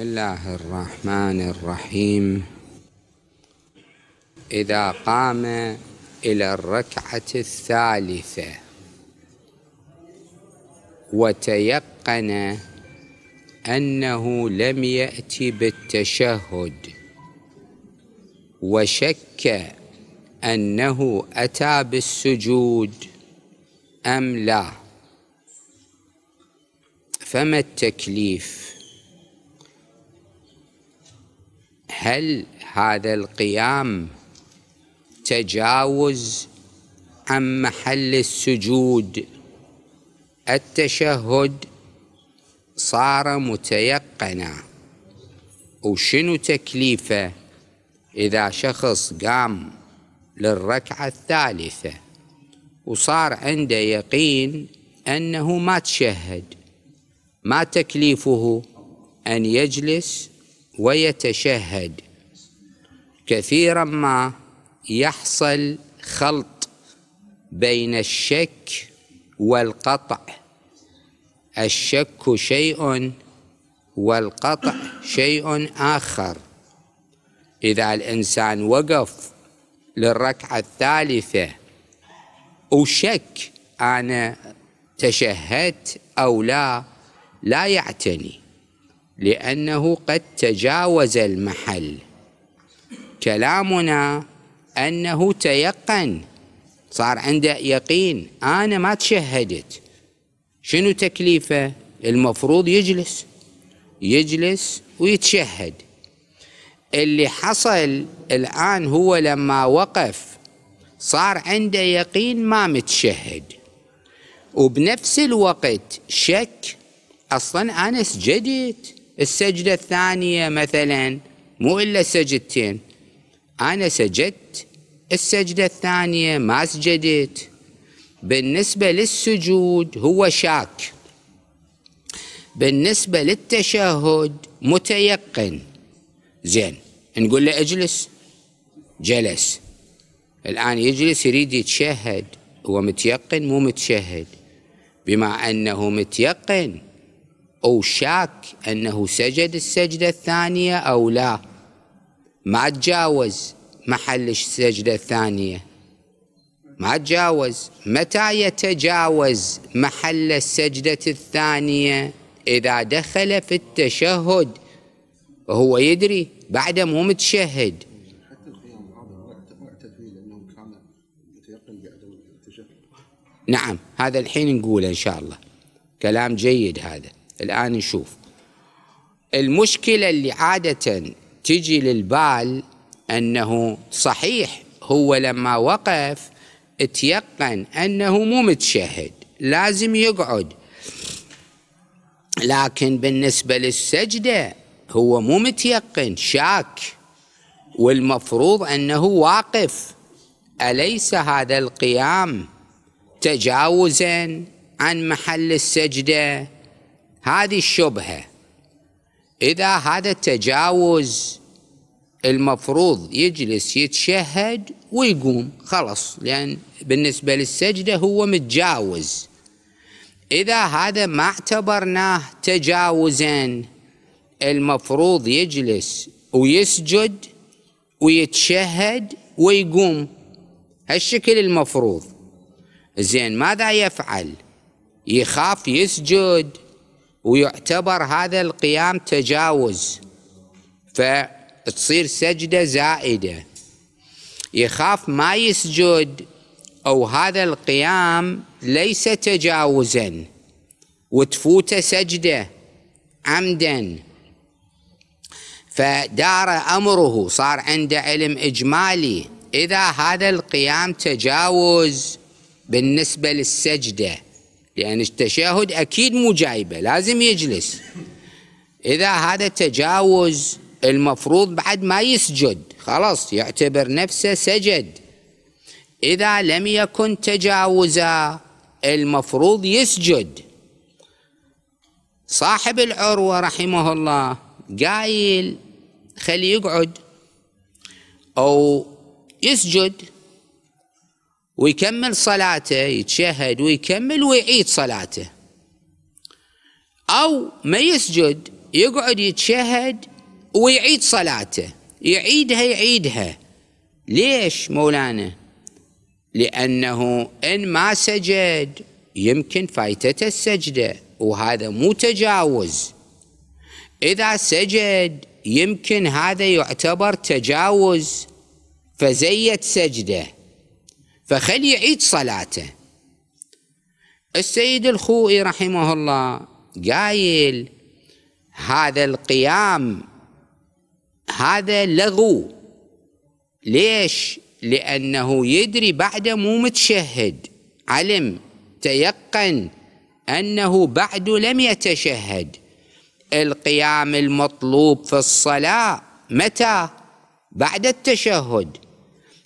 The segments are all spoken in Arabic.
بسم الله الرحمن الرحيم إذا قام إلى الركعة الثالثة وتيقن أنه لم يأتي بالتشهد وشك أنه أتى بالسجود أم لا فما التكليف؟ هل هذا القيام تجاوز عن محل السجود التشهد صار متيقنا وشنو تكليفه إذا شخص قام للركعة الثالثة وصار عنده يقين أنه ما تشهد ما تكليفه أن يجلس ويتشهد كثيرا ما يحصل خلط بين الشك والقطع الشك شيء والقطع شيء آخر إذا الإنسان وقف للركعة الثالثة وشك أنا تشهدت أو لا لا يعتني لأنه قد تجاوز المحل كلامنا أنه تيقن صار عنده يقين أنا ما تشهدت شنو تكليفه المفروض يجلس يجلس ويتشهد اللي حصل الآن هو لما وقف صار عنده يقين ما متشهد وبنفس الوقت شك أصلا أنا سجدت السجدة الثانية مثلا مو إلا سجدتين أنا سجدت السجدة الثانية ما سجدت بالنسبة للسجود هو شاك بالنسبة للتشهد متيقن زين نقول له اجلس جلس الآن يجلس يريد يتشهد هو متيقن مو متشهد بما أنه متيقن أو شاك أنه سجد السجدة الثانية أو لا ما تجاوز محل السجدة الثانية ما تجاوز متى يتجاوز محل السجدة الثانية إذا دخل في التشهد وهو يدري بعده مو متشهد نعم هذا الحين نقوله إن شاء الله كلام جيد هذا الآن نشوف المشكلة اللي عادة تجي للبال أنه صحيح هو لما وقف اتيقن أنه مو متشهد لازم يقعد لكن بالنسبة للسجدة هو مو متيقن شاك والمفروض أنه واقف أليس هذا القيام تجاوزا عن محل السجده هذه الشبهة إذا هذا التجاوز المفروض يجلس يتشهد ويقوم خلص لأن بالنسبة للسجدة هو متجاوز إذا هذا ما اعتبرناه تجاوزا المفروض يجلس ويسجد ويتشهد ويقوم هالشكل المفروض زين ماذا يفعل يخاف يسجد ويعتبر هذا القيام تجاوز فتصير سجدة زائدة يخاف ما يسجد أو هذا القيام ليس تجاوزا وتفوت سجدة عمدا فدار أمره صار عنده علم إجمالي إذا هذا القيام تجاوز بالنسبة للسجده لأن يعني التشهد أكيد مجايبة لازم يجلس إذا هذا تجاوز المفروض بعد ما يسجد خلاص يعتبر نفسه سجد إذا لم يكن تجاوزا المفروض يسجد صاحب العروة رحمه الله قايل خليه يقعد أو يسجد ويكمل صلاته يتشهد ويكمل ويعيد صلاته أو ما يسجد يقعد يتشهد ويعيد صلاته يعيدها يعيدها ليش مولانا لأنه إن ما سجد يمكن فايتته السجدة وهذا مو تجاوز إذا سجد يمكن هذا يعتبر تجاوز فزيت سجده فخل يعيد صلاته السيد الخوئي رحمه الله قايل هذا القيام هذا لغو ليش لأنه يدري بعده مو متشهد علم تيقن أنه بعد لم يتشهد القيام المطلوب في الصلاة متى بعد التشهد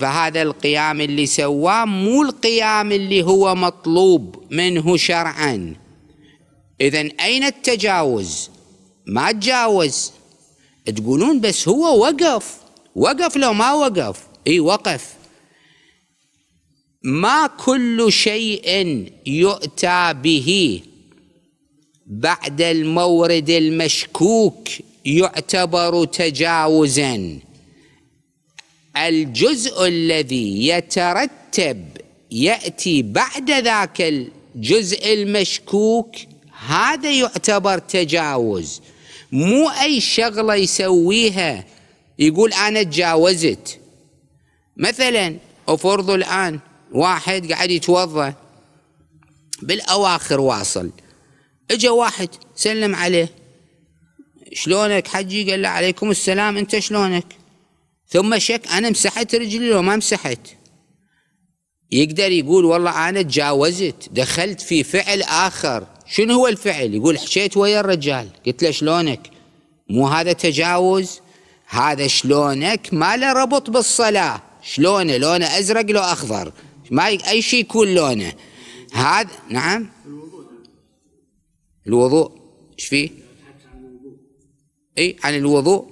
فهذا القيام اللي سواه مو القيام اللي هو مطلوب منه شرعا إذا أين التجاوز ما تجاوز تقولون بس هو وقف وقف لو ما وقف اي وقف ما كل شيء يؤتى به بعد المورد المشكوك يعتبر تجاوزا الجزء الذي يترتب ياتي بعد ذاك الجزء المشكوك هذا يعتبر تجاوز مو اي شغله يسويها يقول انا تجاوزت مثلا افرض الان واحد قاعد يتوضا بالاواخر واصل اجا واحد سلم عليه شلونك حجي قال له عليكم السلام انت شلونك ثم شك أنا مسحت رجلي لو ما مسحت يقدر يقول والله أنا تجاوزت دخلت في فعل آخر شنو هو الفعل يقول حشيت ويا الرجال قلت له شلونك مو هذا تجاوز هذا شلونك ما له ربط بالصلاة شلونه لونه أزرق لو أخضر ما أي شيء يكون لونه هذا نعم الوضوء ايش فيه اي عن الوضوء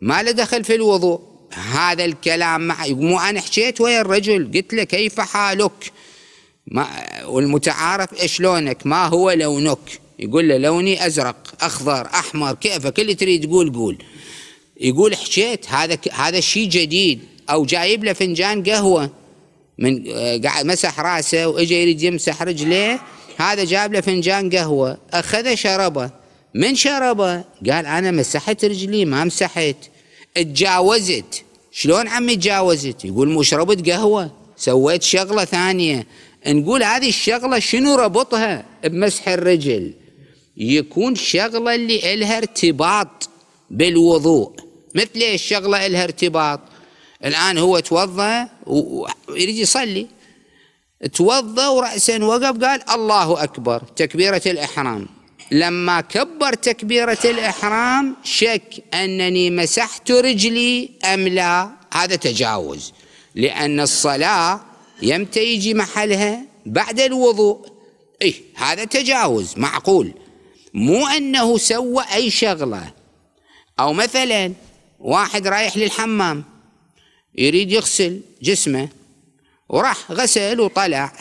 ما له دخل في الوضوء هذا الكلام مع مو انا حكيت ويا الرجل قلت له كيف حالك ما والمتعارف ايش لونك؟ ما هو لونك يقول له لوني ازرق اخضر احمر كيفك اللي تريد تقول قول يقول حكيت هذا هذا شيء جديد او جايب له فنجان قهوه من آه، قاعد مسح راسه واجى يريد يمسح رجليه هذا جاب له فنجان قهوه اخذه شربه من شربه قال أنا مسحت رجلي ما مسحت اتجاوزت شلون عمي تجاوزت يقول مو شربت قهوة سويت شغلة ثانية نقول هذه الشغلة شنو ربطها بمسح الرجل يكون شغلة اللي إلها ارتباط بالوضوء مثل الشغلة إلها ارتباط الآن هو توضأ ويريد يصلي توضأ ورأسا وقف قال الله أكبر تكبيرة الإحرام لما كبر تكبيرة الإحرام شك أنني مسحت رجلي أم لا هذا تجاوز لأن الصلاة يمتى يجي محلها بعد الوضوء إيه هذا تجاوز معقول مو أنه سوى أي شغلة أو مثلا واحد رايح للحمام يريد يغسل جسمه وراح غسل وطلع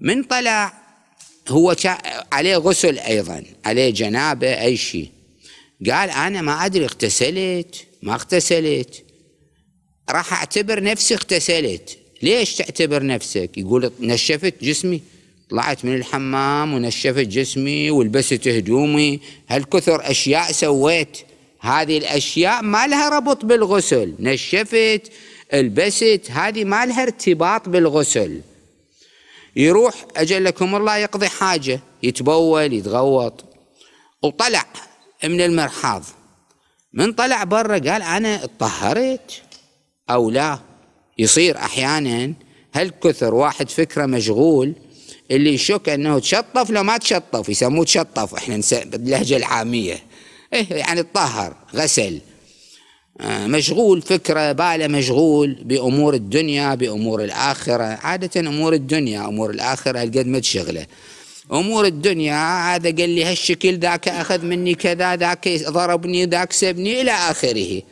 من طلع هو عليه غسل ايضا عليه جنابه اي شيء قال انا ما ادري اغتسلت ما اغتسلت راح اعتبر نفسي اغتسلت ليش تعتبر نفسك يقول نشفت جسمي طلعت من الحمام ونشفت جسمي ولبست هدومي هالكثر اشياء سويت هذه الاشياء ما لها ربط بالغسل نشفت البست هذه ما لها ارتباط بالغسل يروح أجلكم الله يقضي حاجة يتبول يتغوط وطلع من المرحاض من طلع برا قال أنا اتطهرت أو لا يصير أحيانا هل كثر واحد فكرة مشغول اللي يشك أنه تشطف لو ما تشطف يسموه تشطف إحنا باللهجة العامية إيه يعني اتطهر غسل آه، مشغول فكرة باله مشغول بأمور الدنيا بأمور الآخرة عادة أمور الدنيا أمور الآخرة هالقد ما تشغله أمور الدنيا هذا قال لي هالشكل ذاك أخذ مني كذا ذاك ضربني ذاك سبني إلى آخره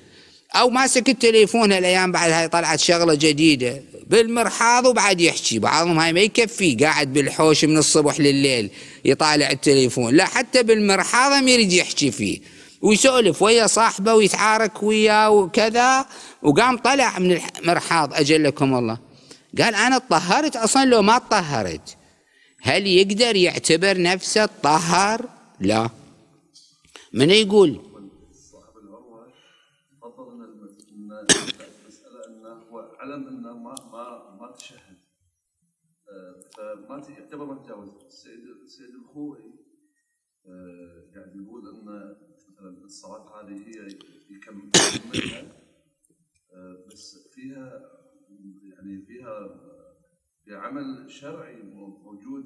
أو ماسك التليفون هالأيام بعد هاي طلعت شغلة جديدة بالمرحاض وبعد يحكي بعضهم هاي ما يكفي قاعد بالحوش من الصبح لليل يطالع التليفون لا حتى بالمرحاض ما يريد يحكي فيه ويسولف ويا صاحبه ويتعارك وياه وكذا وقام طلع من المرحاض اجلكم الله قال انا تطهرت اصلا لو ما تطهرت هل يقدر يعتبر نفسه تطهر؟ لا من يقول علم انه ما ما ما تشهد آه، فما يعتبر ما تجاوز السيد السيد الخوي آه، قاعد يقول ان مثلا الصلاه هذه هي يكمل آه، بس فيها يعني فيها عمل شرعي موجود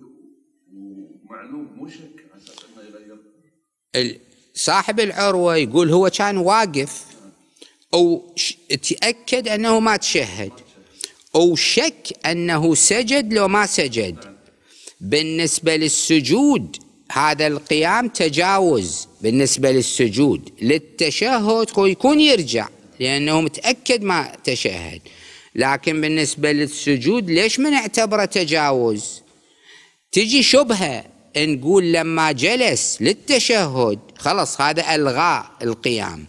ومعلوم مو شك على اساس انه يغير صاحب العروه يقول هو كان واقف او تاكد انه ما تشهد او شك انه سجد لو ما سجد بالنسبه للسجود هذا القيام تجاوز بالنسبة للسجود للتشهد يكون يرجع لأنه متأكد ما تشهد لكن بالنسبة للسجود ليش من اعتبره تجاوز تجي شبهة نقول لما جلس للتشهد خلص هذا ألغاء القيام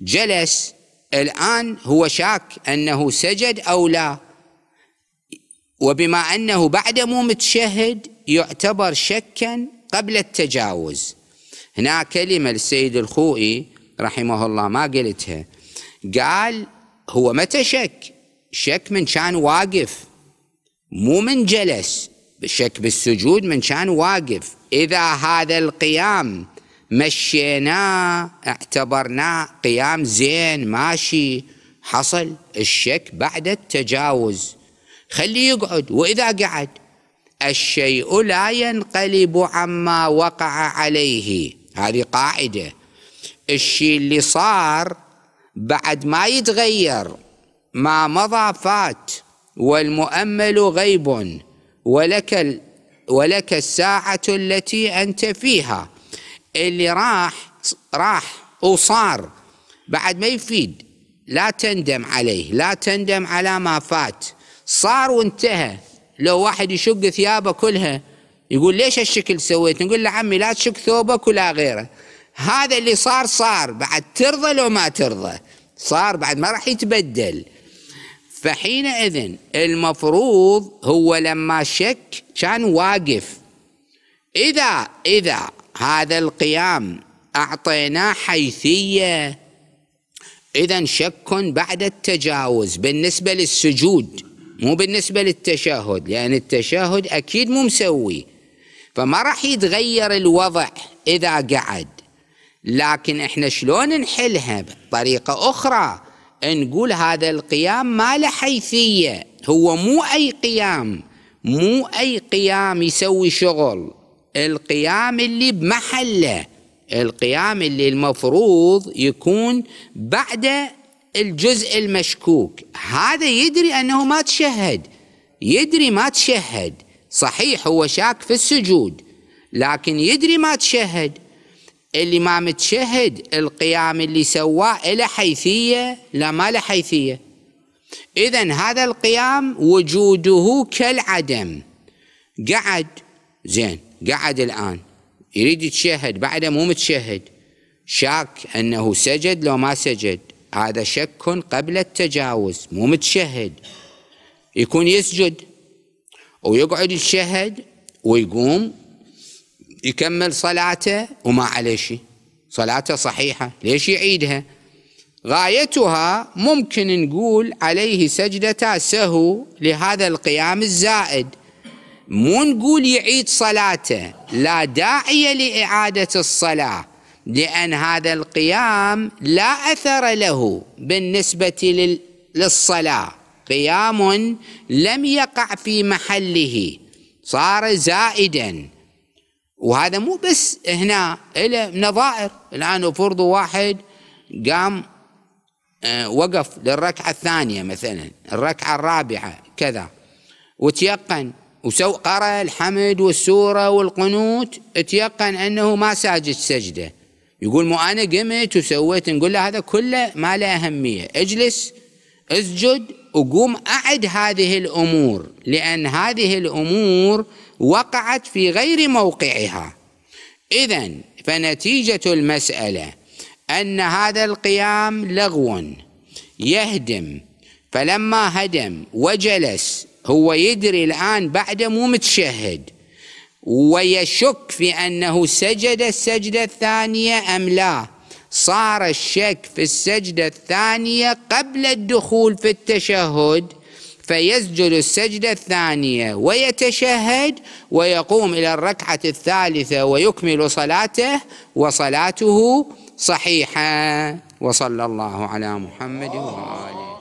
جلس الآن هو شاك أنه سجد أو لا وبما أنه بعد مو متشهد يعتبر شكا قبل التجاوز هنا كلمة للسيد الخوئي رحمه الله ما قلتها قال هو متى شك شك من كان واقف مو من جلس شك بالسجود من كان واقف إذا هذا القيام مشيناه اعتبرناه قيام زين ماشي حصل الشك بعد التجاوز خليه يقعد وإذا قعد الشيء لا ينقلب عما وقع عليه هذه قاعدة الشيء اللي صار بعد ما يتغير ما مضى فات والمؤمل غيب ولك ولك الساعة التي أنت فيها اللي راح راح وصار بعد ما يفيد لا تندم عليه لا تندم على ما فات صار وانتهى لو واحد يشق ثيابه كلها يقول ليش هالشكل سويت نقول له عمي لا تشق ثوبك ولا غيره هذا اللي صار صار بعد ترضى لو ما ترضى صار بعد ما راح يتبدل فحينئذ المفروض هو لما شك كان واقف إذا إذا هذا القيام أعطيناه حيثية إذا شك بعد التجاوز بالنسبة للسجود مو بالنسبة للتشهد لأن التشهد أكيد مو مسوي فما راح يتغير الوضع إذا قعد لكن احنا شلون نحلها بطريقة أخرى نقول هذا القيام ما له حيثية هو مو أي قيام مو أي قيام يسوي شغل القيام اللي بمحله القيام اللي المفروض يكون بعد الجزء المشكوك هذا يدري أنه ما تشهد يدري ما تشهد صحيح هو شاك في السجود لكن يدري ما تشهد اللي ما متشهد القيام اللي سواه له حيثية لا ما له حيثية إذا هذا القيام وجوده كالعدم قعد زين قعد الآن يريد يتشهد بعده مو متشهد شاك أنه سجد لو ما سجد هذا شك قبل التجاوز مو متشهد يكون يسجد ويقعد يتشهد ويقوم يكمل صلاته وما عليه شيء صلاته صحيحة ليش يعيدها غايتها ممكن نقول عليه سجدة سهو لهذا القيام الزائد مو نقول يعيد صلاته لا داعي لإعادة الصلاة لأن هذا القيام لا أثر له بالنسبة للصلاة قيام لم يقع في محله صار زائدا وهذا مو بس هنا إلى نظائر الآن فرض واحد قام آه، وقف للركعة الثانية مثلا الركعة الرابعة كذا وتيقن وسو قرأ الحمد والسورة والقنوت تيقن أنه ما ساجد سجده يقول مو انا قمت وسويت نقول له هذا كله ما له اهميه اجلس اسجد وقوم اعد هذه الامور لان هذه الامور وقعت في غير موقعها اذا فنتيجه المساله ان هذا القيام لغو يهدم فلما هدم وجلس هو يدري الان بعده مو متشهد ويشك في أنه سجد السجدة الثانية أم لا صار الشك في السجدة الثانية قبل الدخول في التشهد فيسجد السجدة الثانية ويتشهد ويقوم إلى الركعة الثالثة ويكمل صلاته وصلاته صحيحة وصلى الله على محمد وآله